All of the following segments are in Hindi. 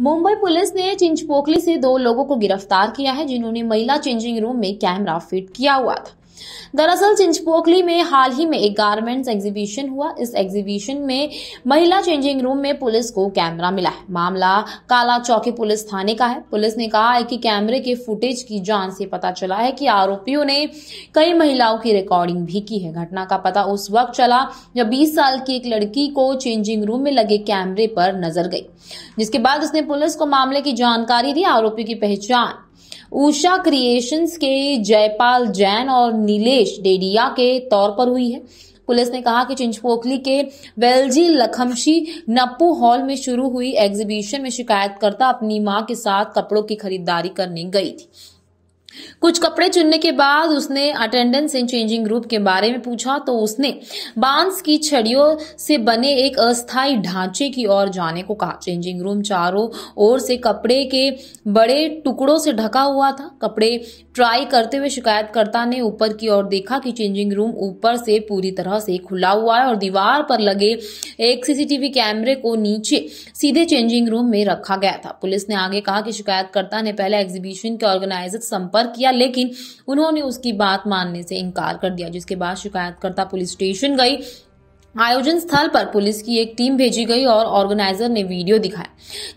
मुंबई पुलिस ने चिंचपोकली से दो लोगों को गिरफ्तार किया है जिन्होंने महिला चेंजिंग रूम में कैमरा फिट किया हुआ था दरअसल चिंचपोकली में हाल ही में एक गारमेंट्स एग्जीबिशन हुआ इस एग्जीबिशन में महिला चेंजिंग रूम में पुलिस को कैमरा मिला है मामला काला चौकी पुलिस थाने का है पुलिस ने कहा है कि कैमरे के फुटेज की जांच से पता चला है कि आरोपियों ने कई महिलाओं की रिकॉर्डिंग भी की है घटना का पता उस वक्त चला जब बीस साल की एक लड़की को चेंजिंग रूम में लगे कैमरे पर नजर गई जिसके बाद उसने पुलिस को मामले की जानकारी दी आरोपी की पहचान उषा क्रिएशंस के जयपाल जैन और नीलेश डेडिया के तौर पर हुई है पुलिस ने कहा कि चिंचपोखली के वेलजी लखमशी नप्पू हॉल में शुरू हुई एग्जीबिशन में शिकायतकर्ता अपनी मां के साथ कपड़ों की खरीदारी करने गई थी कुछ कपड़े चुनने के बाद उसने अटेंडेंस एंड चेंजिंग रूम के बारे में पूछा तो उसने बांस की छड़ियों से बने एक अस्थायी ढांचे की ओर जाने को कहा चेंजिंग रूम चारों ओर से कपड़े के बड़े टुकड़ों से ढका हुआ था कपड़े ट्राई करते हुए शिकायतकर्ता ने ऊपर की ओर देखा कि चेंजिंग रूम ऊपर से पूरी तरह से खुला हुआ है और दीवार पर लगे एक सीसीटीवी कैमरे को नीचे सीधे चेंजिंग रूम में रखा गया था पुलिस ने आगे कहा कि शिकायतकर्ता ने पहले एग्जीबिशन के ऑर्गेनाइजर संपर्क किया किया लेकिन उन्होंने उसकी बात मानने से इनकार कर दिया जिसके बाद शिकायतकर्ता पुलिस स्टेशन गई आयोजन स्थल पर पुलिस की एक टीम भेजी गई और ऑर्गेनाइजर ने वीडियो दिखाया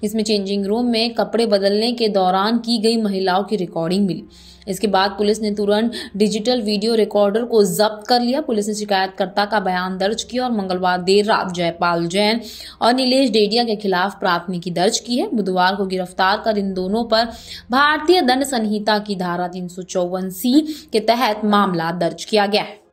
जिसमें चेंजिंग रूम में कपड़े बदलने के दौरान की गई महिलाओं की रिकॉर्डिंग मिली इसके बाद पुलिस ने तुरंत डिजिटल वीडियो रिकॉर्डर को जब्त कर लिया पुलिस ने शिकायतकर्ता का बयान दर्ज किया और मंगलवार देर रात जयपाल जैन और नीलेश डेडिया के खिलाफ प्राथमिकी दर्ज की है बुधवार को गिरफ्तार कर इन दोनों पर भारतीय दंड संहिता की धारा तीन सी के तहत मामला दर्ज किया गया है